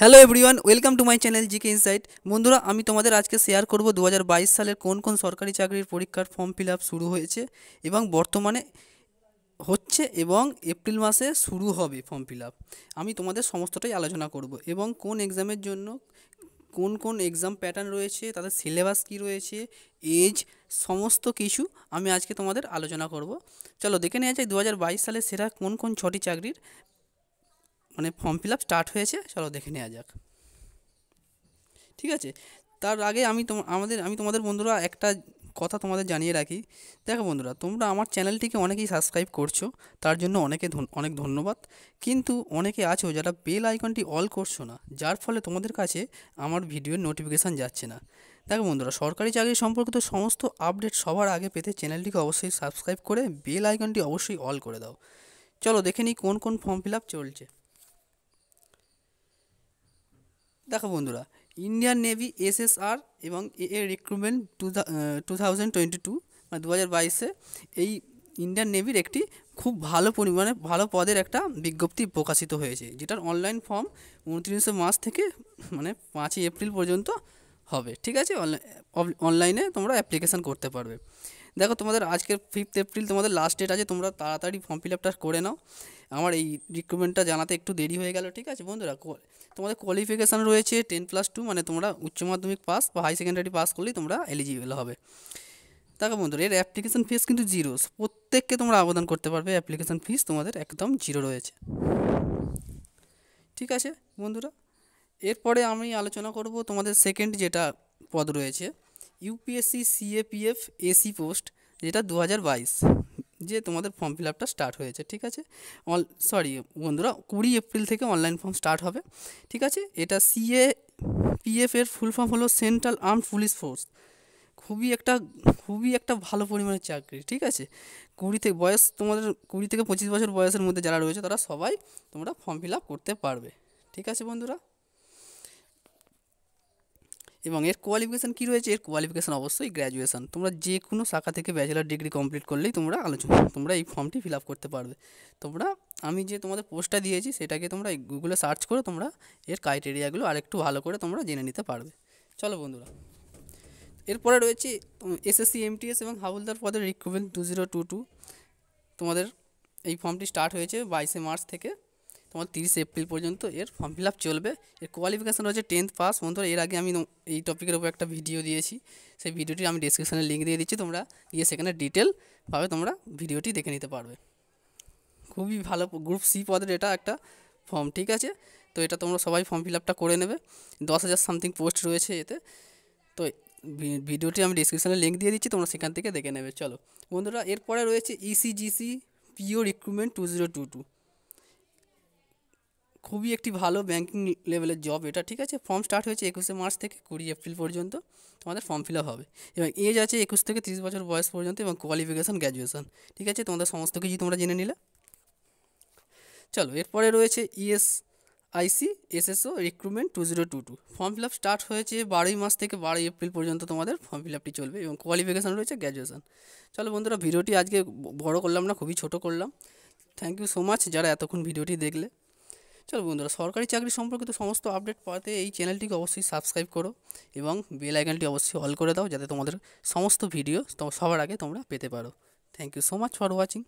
hello everyone welcome to my channel GK insight বন্ধুরা আমি তোমাদের আজকে শেয়ার করব দু সালের কোন কোন সরকারি চাকরির পরীক্ষার ফর্ম ফিল শুরু হয়েছে এবং বর্তমানে হচ্ছে এবং এপ্রিল মাসে শুরু হবে ফর্ম ফিল আমি তোমাদের সমস্তটাই আলোচনা করব এবং কোন এক্সামের জন্য কোন কোন এক্সাম প্যাটার্ন রয়েছে তাদের সিলেবাস কি রয়েছে এজ সমস্ত কিছু আমি আজকে তোমাদের আলোচনা করব চলো দেখে নেওয়া যায় দু সালে সেরা কোন কোন ছটি চাকরির মানে ফর্ম ফিল আপ স্টার্ট হয়েছে চলো দেখে নেওয়া যাক ঠিক আছে তার আগে আমি তোমার আমাদের আমি তোমাদের বন্ধুরা একটা কথা তোমাদের জানিয়ে রাখি দেখো বন্ধুরা তোমরা আমার চ্যানেলটিকে অনেকেই সাবস্ক্রাইব করছো তার জন্য অনেকে অনেক ধন্যবাদ কিন্তু অনেকে আছো যারা বেল আইকনটি অল করছো না যার ফলে তোমাদের কাছে আমার ভিডিওর নোটিফিকেশান যাচ্ছে না দেখো বন্ধুরা সরকারি চাকরি সম্পর্কিত সমস্ত আপডেট সবার আগে পেতে চ্যানেলটিকে অবশ্যই সাবস্ক্রাইব করে বেল আইকনটি অবশ্যই অল করে দাও চলো দেখে নিই কোন কোন ফর্ম ফিল আপ চলছে দেখো বন্ধুরা Indian Navy S S R এবং A A recruitment two two thousand twenty two মানে দু হাজার বাইশে এই ইন্ডিয়ান নেভির একটি খুব ভালো পরিমাণে ভালো পদের একটা বিজ্ঞপ্তি প্রকাশিত হয়েছে যেটার অনলাইন ফর্ম উনত্রিশে মার্চ থেকে মানে পাঁচই এপ্রিল পর্যন্ত হবে ঠিক আছে অনলাইনে তোমরা অ্যাপ্লিকেশান করতে পারবে দেখো তোমাদের আজকের ফিফথ এপ্রিল তোমাদের লাস্ট ডেট আছে তোমরা তাড়াতাড়ি ফর্ম ফিল আপটা করে নাও আমার এই রিক্রুটমেন্টটা জানাতে একটু দেরি হয়ে গেল ঠিক আছে বন্ধুরা তোমাদের কোয়ালিফিকেশান রয়েছে টেন প্লাস টু মানে তোমরা উচ্চ মাধ্যমিক পাস বা হাই সেকেন্ডারি পাস করলেই তোমরা এলিজিবল হবে দেখো বন্ধুরা এর অ্যাপ্লিকেশান ফিস কিন্তু জিরো প্রত্যেককে তোমরা আবেদন করতে পারবে অ্যাপ্লিকেশান ফিস তোমাদের একদম জিরো রয়েছে ঠিক আছে বন্ধুরা এরপরে আমি আলোচনা করব তোমাদের সেকেন্ড যেটা পদ রয়েছে ইউপিএসসি সিএপিএফ এসি পোস্ট যেটা দু হাজার বাইশ যে তোমাদের ফর্ম ফিল আপটা স্টার্ট হয়েছে ঠিক আছে অল সরি বন্ধুরা কুড়ি এপ্রিল থেকে অনলাইন ফর্ম স্টার্ট হবে ঠিক আছে এটা সিএ পিএফ এর ফুল ফর্ম হলো সেন্ট্রাল আর্ম পুলিশ ফোর্স খুবই একটা খুবই একটা ভালো পরিমাণের চাকরি ঠিক আছে কুড়ি থেকে বয়স তোমাদের কুড়ি থেকে পঁচিশ বছর বয়সের মধ্যে যারা রয়েছে তারা সবাই তোমরা ফর্ম ফিল আপ করতে পারবে ঠিক আছে বন্ধুরা এবং এর কোয়ালিফিকেশান কী রয়েছে এর কোয়ালিফিকেশান অবশ্যই গ্র্যাজুয়েশান তোমরা যে কোনো শাখা থেকে ব্যাচেলার ডিগ্রি কমপ্লিট করলেই তোমরা আলোচনা তোমরা এই ফর্মটি ফিল আপ করতে পারবে তোমরা আমি যে তোমাদের পোস্টটা দিয়েছি সেটাকে তোমরা গুগলে সার্চ করে তোমরা এর ক্রাইটেরিয়াগুলো আরেকটু ভালো করে তোমরা জেনে নিতে পারবে চলো বন্ধুরা এরপরে রয়েছে এসএসসি এমটিএস এবং হাবুলদার পদের recruitment two zero two two তোমাদের এই ফর্মটি স্টার্ট হয়েছে বাইশে মার্চ থেকে তোমার তিরিশে এপ্রিল পর্যন্ত এর ফর্ম ফিল আপ চলবে এর কোয়ালিফিকেশান রয়েছে টেন্থ পাস বন্ধুরা এর আগে আমি এই টপিকের উপর একটা ভিডিও দিয়েছি সেই ভিডিওটি আমি ডিসক্রিপশানে লিঙ্ক দিয়ে দিচ্ছি তোমরা গিয়ে সেখানে ডিটেলভাবে তোমরা ভিডিওটি দেখে নিতে পারবে খুবই ভালো গ্রুপ সি পদের এটা একটা ফর্ম ঠিক আছে তো এটা তোমরা সবাই ফর্ম ফিল আপটা করে নেবে দশ হাজার সামথিং পোস্ট রয়েছে এতে তো ভিডিওটি আমি ডিসক্রিপশানে লিঙ্ক দিয়ে দিচ্ছি তোমরা সেখান থেকে দেখে নেবে চলো বন্ধুরা এরপরে রয়েছে ECGC PO recruitment two zero two two খুবই একটি ভালো ব্যাঙ্কিং লেভেলের জব এটা ঠিক আছে ফর্ম স্টার্ট হয়েছে একুশে মার্চ থেকে কুড়ি এপ্রিল পর্যন্ত তোমাদের ফর্ম ফিল হবে এবং এজ আছে একুশ থেকে তিরিশ বছর বয়স পর্যন্ত এবং কোয়ালিফিকেশান গ্র্যাজুয়েশান ঠিক আছে তোমাদের সমস্ত কিছু তোমরা জেনে নিলে চলো এরপরে রয়েছে ES IC SSO recruitment two zero two two form fill up start হয়েছে বারোই মাস থেকে বারোই এপ্রিল পর্যন্ত তোমাদের ফর্ম ফিল আপটি চলবে এবং কোয়ালিফিকেশান রয়েছে গ্র্যাজুয়েশান চলো বন্ধুরা ভিডিওটি আজকে বড় করলাম না খুবই ছোট করলাম থ্যাংক ইউ সো মাচ যারা এতক্ষণ ভিডিওটি দেখলে চলো বন্ধুরা সরকারি চাকরি সম্পর্কিত সমস্ত আপডেট পাওয়াতে এই চ্যানেলটিকে অবশ্যই সাবস্ক্রাইব করো এবং বেল আইকনটি অবশ্যই অল করে দাও যাতে তোমাদের সমস্ত ভিডিও সবার আগে তোমরা পেতে পারো thank you so much for watching